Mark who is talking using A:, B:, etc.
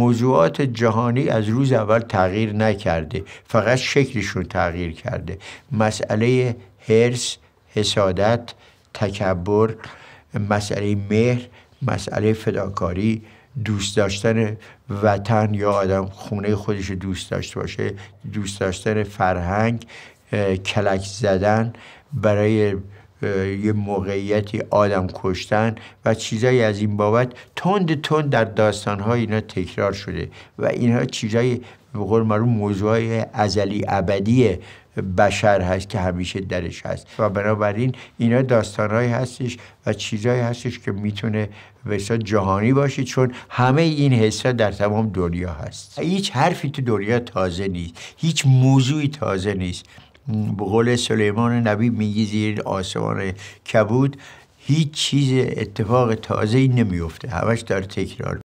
A: موضوعات جهانی از روز اول تغییر نکرده فقط شکلشون تغییر کرده مسئله هرس حسادت تکبر مسئله مهر مسئله فداکاری دوست داشتن وطن یا آدم خونه خودش دوست داشته باشه دوست داشتن فرهنگ کلک زدن برای یه موقعیتی آدم کشتن و چیزایی از این بابت تند تند در داستانهای اینا تکرار شده و اینها چیزای به قول موضوع های ازلی ابدی بشر هست که همیشه درش هست و بنابراین اینا داستانهایی هستش و چیزهایی هستش که میتونه به جهانی باشه چون همه این حسه در تمام دنیا هست هیچ حرفی تو دنیا تازه نیست هیچ موضوعی تازه نیست به قول سلیمان نبی میگی زیر آسمان کبود هیچ چیز اتفاق تازه ای نمیفته همش داره تکرار